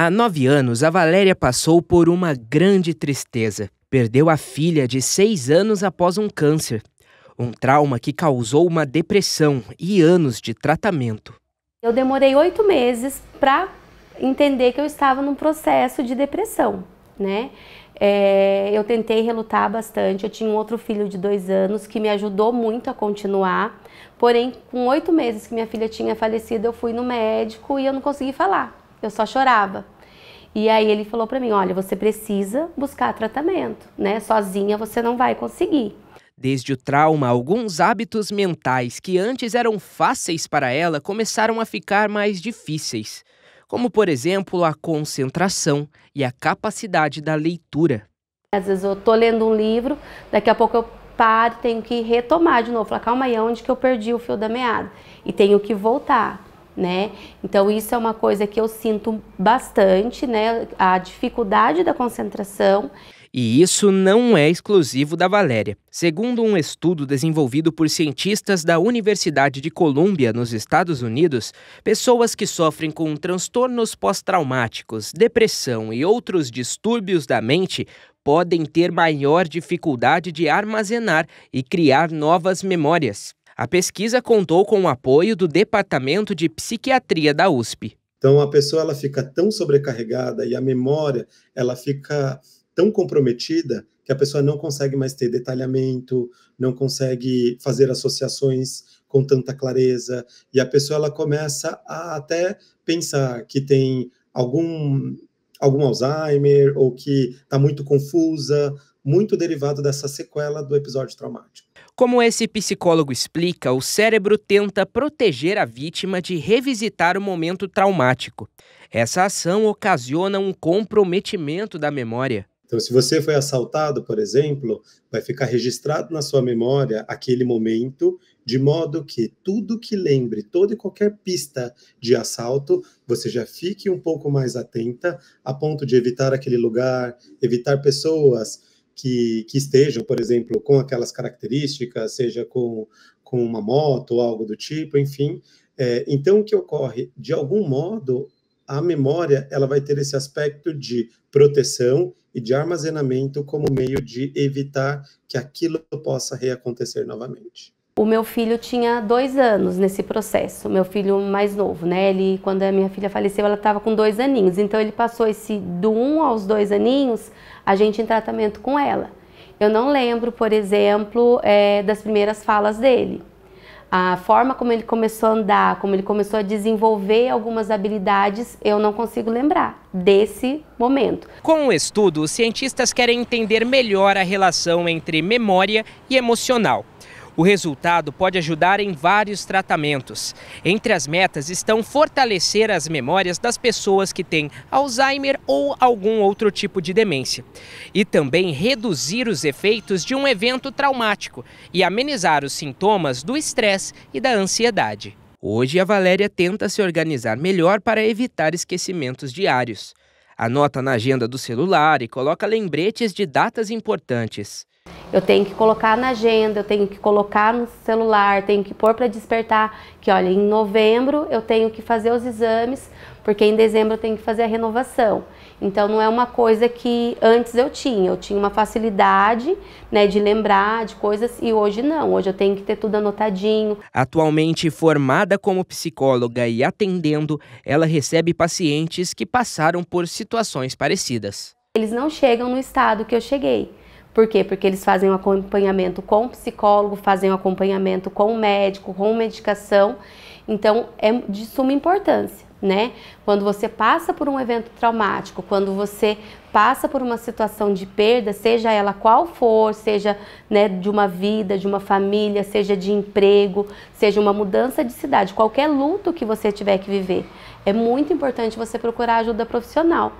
Há nove anos, a Valéria passou por uma grande tristeza. Perdeu a filha de seis anos após um câncer. Um trauma que causou uma depressão e anos de tratamento. Eu demorei oito meses para entender que eu estava num processo de depressão, né? É, eu tentei relutar bastante. Eu tinha um outro filho de dois anos que me ajudou muito a continuar. Porém, com oito meses que minha filha tinha falecido, eu fui no médico e eu não consegui falar eu só chorava. E aí ele falou para mim, olha, você precisa buscar tratamento, né? Sozinha você não vai conseguir. Desde o trauma, alguns hábitos mentais que antes eram fáceis para ela começaram a ficar mais difíceis, como por exemplo a concentração e a capacidade da leitura. Às vezes eu tô lendo um livro, daqui a pouco eu paro, tenho que retomar de novo, falar, calma aí, onde que eu perdi o fio da meada? E tenho que voltar né? Então isso é uma coisa que eu sinto bastante, né? A dificuldade da concentração. E isso não é exclusivo da Valéria. Segundo um estudo desenvolvido por cientistas da Universidade de Colômbia, nos Estados Unidos, pessoas que sofrem com transtornos pós-traumáticos, depressão e outros distúrbios da mente podem ter maior dificuldade de armazenar e criar novas memórias. A pesquisa contou com o apoio do Departamento de Psiquiatria da USP. Então a pessoa ela fica tão sobrecarregada e a memória ela fica tão comprometida que a pessoa não consegue mais ter detalhamento, não consegue fazer associações com tanta clareza e a pessoa ela começa a até pensar que tem algum algum Alzheimer ou que está muito confusa, muito derivado dessa sequela do episódio traumático. Como esse psicólogo explica, o cérebro tenta proteger a vítima de revisitar o momento traumático. Essa ação ocasiona um comprometimento da memória. Então, se você foi assaltado, por exemplo, vai ficar registrado na sua memória aquele momento, de modo que tudo que lembre, toda e qualquer pista de assalto, você já fique um pouco mais atenta, a ponto de evitar aquele lugar, evitar pessoas, que, que estejam, por exemplo, com aquelas características, seja com, com uma moto ou algo do tipo, enfim. É, então, o que ocorre? De algum modo, a memória ela vai ter esse aspecto de proteção e de armazenamento como meio de evitar que aquilo possa reacontecer novamente. O meu filho tinha dois anos nesse processo, meu filho mais novo, né? Ele, quando a minha filha faleceu, ela estava com dois aninhos. Então ele passou esse do um aos dois aninhos, a gente em tratamento com ela. Eu não lembro, por exemplo, é, das primeiras falas dele. A forma como ele começou a andar, como ele começou a desenvolver algumas habilidades, eu não consigo lembrar desse momento. Com o estudo, os cientistas querem entender melhor a relação entre memória e emocional. O resultado pode ajudar em vários tratamentos. Entre as metas estão fortalecer as memórias das pessoas que têm Alzheimer ou algum outro tipo de demência, e também reduzir os efeitos de um evento traumático e amenizar os sintomas do estresse e da ansiedade. Hoje, a Valéria tenta se organizar melhor para evitar esquecimentos diários. Anota na agenda do celular e coloca lembretes de datas importantes. Eu tenho que colocar na agenda, eu tenho que colocar no celular, tenho que pôr para despertar que, olha, em novembro eu tenho que fazer os exames, porque em dezembro eu tenho que fazer a renovação. Então não é uma coisa que antes eu tinha, eu tinha uma facilidade, né, de lembrar de coisas e hoje não. Hoje eu tenho que ter tudo anotadinho. Atualmente formada como psicóloga e atendendo, ela recebe pacientes que passaram por situações parecidas. Eles não chegam no estado que eu cheguei por quê? Porque eles fazem um acompanhamento com o psicólogo, fazem um acompanhamento com o médico, com medicação. Então, é de suma importância, né? Quando você passa por um evento traumático, quando você passa por uma situação de perda, seja ela qual for, seja né, de uma vida, de uma família, seja de emprego, seja uma mudança de cidade, qualquer luto que você tiver que viver, é muito importante você procurar ajuda profissional.